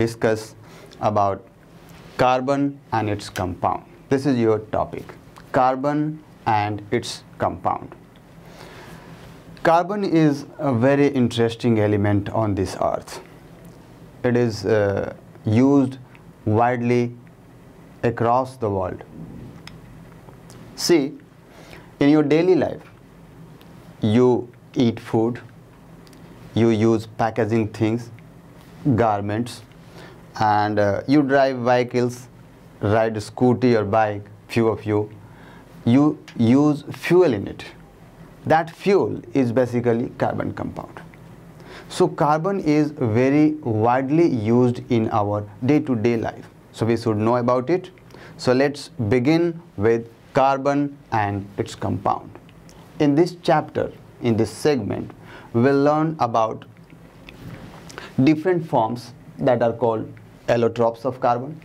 discuss about carbon and its compound. This is your topic, carbon and its compound. Carbon is a very interesting element on this earth. It is uh, used widely across the world. See, in your daily life, you eat food, you use packaging things, garments, and uh, you drive vehicles, ride scooter or bike, few of you, you use fuel in it. That fuel is basically carbon compound. So carbon is very widely used in our day-to-day -day life. So we should know about it. So let's begin with carbon and its compound. In this chapter, in this segment, we'll learn about different forms that are called allotropes of carbon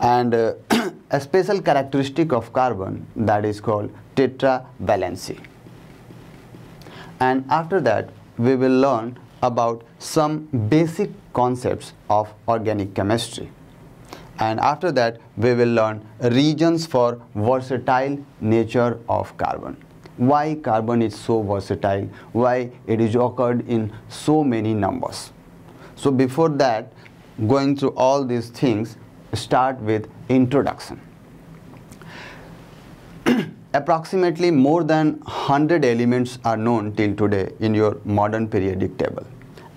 and uh, a special characteristic of carbon that is called tetravalency. And after that, we will learn about some basic concepts of organic chemistry. And after that, we will learn regions for versatile nature of carbon. Why carbon is so versatile? Why it is occurred in so many numbers? So before that, going through all these things start with introduction approximately more than 100 elements are known till today in your modern periodic table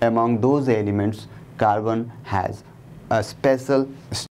among those elements carbon has a special